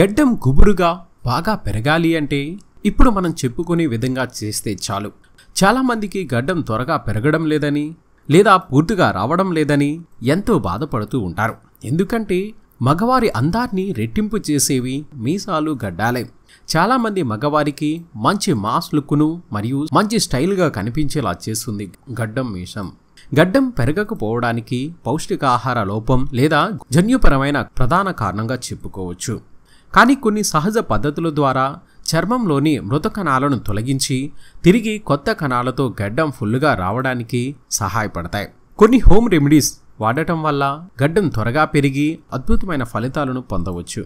గడ్డం గుబురుగా బాగా పెరగాలి అంటే ఇప్పుడు మనం చెప్పుకునే విధంగా చేస్తే చాలు చాలామందికి గడ్డం త్వరగా పెరగడం లేదని లేదా పూర్తిగా రావడం లేదని ఎంతో బాధపడుతూ ఉంటారు ఎందుకంటే మగవారి అందాన్ని రెట్టింపు చేసేవి మీసాలు గడ్డాలే చాలామంది మగవారికి మంచి మాస్ లుక్ను మరియు మంచి స్టైల్గా కనిపించేలా చేస్తుంది గడ్డం మీసం గడ్డం పెరగకపోవడానికి పౌష్టికాహార లోపం లేదా జన్యుపరమైన ప్రధాన కారణంగా చెప్పుకోవచ్చు కానీ కొన్ని సహజ పద్ధతుల ద్వారా చర్మంలోని మృత కణాలను తొలగించి తిరిగి కొత్త కణాలతో గడ్డం ఫుల్లుగా రావడానికి సహాయపడతాయి కొన్ని హోమ్ రెమెడీస్ వాడటం వల్ల గడ్డం త్వరగా పెరిగి అద్భుతమైన ఫలితాలను పొందవచ్చు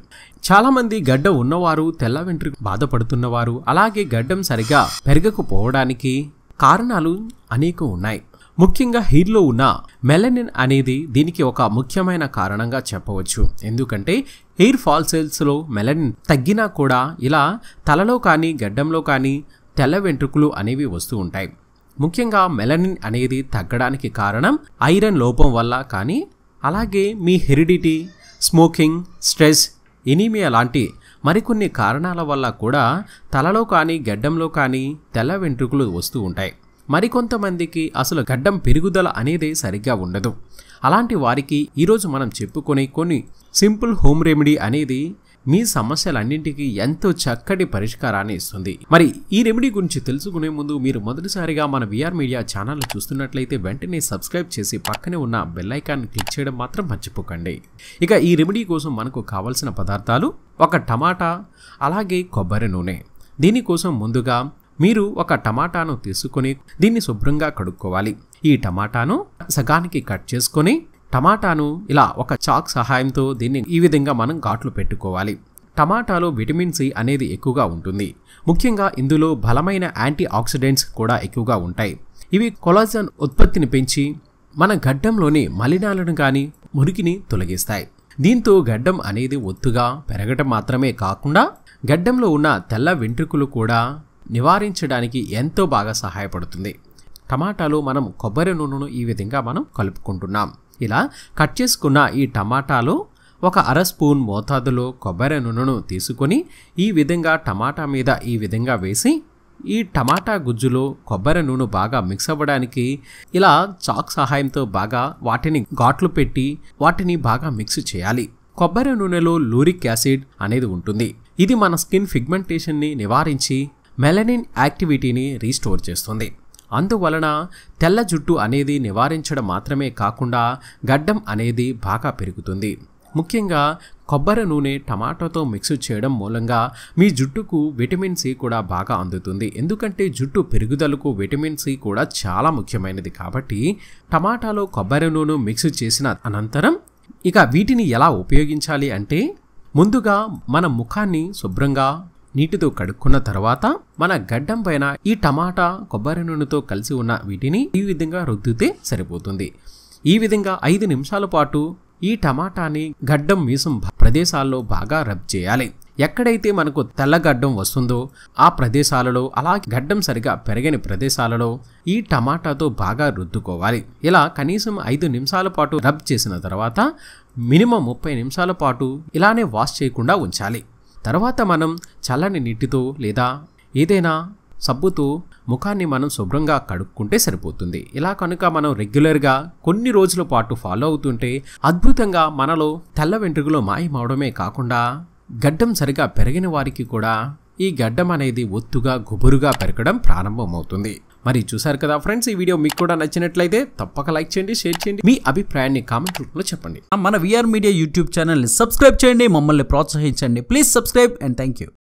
చాలామంది గడ్డ ఉన్నవారు తెల్ల వెంట్రు బాధపడుతున్నవారు అలాగే గడ్డం సరిగా పెరగకపోవడానికి కారణాలు అనేకం ఉన్నాయి ముఖ్యంగా హీర్లో ఉన్న మెలనిన్ అనేది దీనికి ఒక ముఖ్యమైన కారణంగా చెప్పవచ్చు ఎందుకంటే హెయిర్ ఫాల్ సెల్స్లో మెలనిన్ తగ్గినా కూడా ఇలా తలలో కానీ గడ్డంలో కానీ తెల్ల వెంట్రుకలు అనేవి వస్తూ ఉంటాయి ముఖ్యంగా మెలనిన్ అనేది తగ్గడానికి కారణం ఐరన్ లోపం వల్ల కానీ అలాగే మీ హెరిడిటీ స్మోకింగ్ స్ట్రెస్ ఎనీమియా లాంటి మరికొన్ని కారణాల వల్ల కూడా తలలో కానీ గడ్డంలో కానీ తెల్ల వెంట్రుకలు వస్తూ ఉంటాయి మరికొంతమందికి అసలు గడ్డం పెరుగుదల అనేది సరిగ్గా ఉండదు అలాంటి వారికి ఈరోజు మనం చెప్పుకునే కొన్ని సింపుల్ హోమ్ రెమెడీ అనేది మీ సమస్యలన్నింటికి ఎంతో చక్కటి పరిష్కారాన్ని ఇస్తుంది మరి ఈ రెమెడీ గురించి తెలుసుకునే ముందు మీరు మొదటిసారిగా మన విఆర్ మీడియా ఛానల్ చూస్తున్నట్లయితే వెంటనే సబ్స్క్రైబ్ చేసి పక్కనే ఉన్న బెల్లైకాన్ క్లిక్ చేయడం మాత్రం మర్చిపోకండి ఇక ఈ రెమెడీ కోసం మనకు కావలసిన పదార్థాలు ఒక టమాటా అలాగే కొబ్బరి నూనె దీనికోసం ముందుగా మీరు ఒక టమాటాను తీసుకొని దీన్ని శుభ్రంగా కడుక్కోవాలి ఈ టమాటాను సగానికి కట్ చేసుకొని టమాటాను ఇలా ఒక చాక్ సహాయంతో దీన్ని ఈ విధంగా మనం ఘాట్లు పెట్టుకోవాలి టమాటాలో విటమిన్ సి అనేది ఎక్కువగా ఉంటుంది ముఖ్యంగా ఇందులో బలమైన యాంటీ ఆక్సిడెంట్స్ కూడా ఎక్కువగా ఉంటాయి ఇవి కొలాజన్ ఉత్పత్తిని పెంచి మన గడ్డంలోని మలినాలను కానీ మురికిని తొలగిస్తాయి దీంతో గడ్డం అనేది ఒత్తుగా పెరగటం మాత్రమే కాకుండా గడ్డంలో ఉన్న తెల్ల వెంట్రుకలు కూడా నివారించడానికి ఎంతో బాగా సహాయపడుతుంది టమాటాలు మనం కొబ్బరి నూనెను ఈ విధంగా మనం కలుపుకుంటున్నాం ఇలా కట్ చేసుకున్న ఈ టమాటాలు ఒక అర స్పూన్ మోతాదులో కొబ్బరి నూనెను తీసుకొని ఈ విధంగా టమాటా మీద ఈ విధంగా వేసి ఈ టమాటా గుజ్జులో కొబ్బరి నూనె బాగా మిక్స్ అవ్వడానికి ఇలా చాక్ సహాయంతో బాగా వాటిని ఘాట్లు పెట్టి వాటిని బాగా మిక్స్ చేయాలి కొబ్బరి నూనెలో లూరిక్ యాసిడ్ అనేది ఉంటుంది ఇది మన స్కిన్ ఫిగ్మెంటేషన్ని నివారించి మెలనిన్ యాక్టివిటీని రీస్టోర్ చేస్తుంది అందువలన తెల్ల జుట్టు అనేది నివారించడం మాత్రమే కాకుండా గడ్డం అనేది బాగా పెరుగుతుంది ముఖ్యంగా కొబ్బరి నూనె టమాటోతో మిక్స్ చేయడం మూలంగా మీ జుట్టుకు విటమిన్ సి కూడా బాగా అందుతుంది ఎందుకంటే జుట్టు పెరుగుదలకు విటమిన్ సి కూడా చాలా ముఖ్యమైనది కాబట్టి టమాటాలో కొబ్బరి నూనె మిక్స్ చేసిన అనంతరం ఇక వీటిని ఎలా ఉపయోగించాలి అంటే ముందుగా మన ముఖాన్ని శుభ్రంగా నీటితో కడుక్కున్న తర్వాత మన గడ్డం పైన ఈ టమాటా కొబ్బరి నూనెతో కలిసి ఉన్న వీటిని ఈ విధంగా రుద్దితే సరిపోతుంది ఈ విధంగా ఐదు నిమిషాల పాటు ఈ టమాటాని గడ్డం మీసం ప్రదేశాల్లో బాగా రబ్ చేయాలి ఎక్కడైతే మనకు తెల్లగడ్డం వస్తుందో ఆ ప్రదేశాలలో అలా గడ్డం సరిగా పెరగని ప్రదేశాలలో ఈ టమాటాతో బాగా రుద్దుకోవాలి ఇలా కనీసం ఐదు నిమిషాల పాటు రబ్ చేసిన తర్వాత మినిమం ముప్పై నిమిషాల పాటు ఇలానే వాష్ చేయకుండా ఉంచాలి తర్వాత మనం చల్లని నీటితో లేదా ఏదైనా సబ్బుతో ముఖాన్ని మనం శుభ్రంగా కడుక్కుంటే సరిపోతుంది ఇలా కనుక మనం రెగ్యులర్గా కొన్ని రోజుల పాటు ఫాలో అవుతుంటే అద్భుతంగా మనలో తెల్ల వెంట్రుకలు మాయమవడమే కాకుండా గడ్డం సరిగా పెరిగిన వారికి కూడా ఈ గడ్డం అనేది ఒత్తుగా గుబురుగా పెరగడం ప్రారంభమవుతుంది మరి చూసారు కదా ఫ్రెండ్స్ ఈ వీడియో మీకు కూడా నచ్చినట్లయితే తప్పక లైక్ చేయండి షేర్ చేయండి మీ అభిప్రాయాన్ని కామెంట్ రూపంలో చెప్పండి మన విఆర్ మీడియా యూట్యూబ్ ఛానల్ని సబ్స్క్రైబ్ చేయండి మమ్మల్ని ప్రోత్సహించండి ప్లీజ్ సబ్స్క్రైబ్ అండ్ థ్యాంక్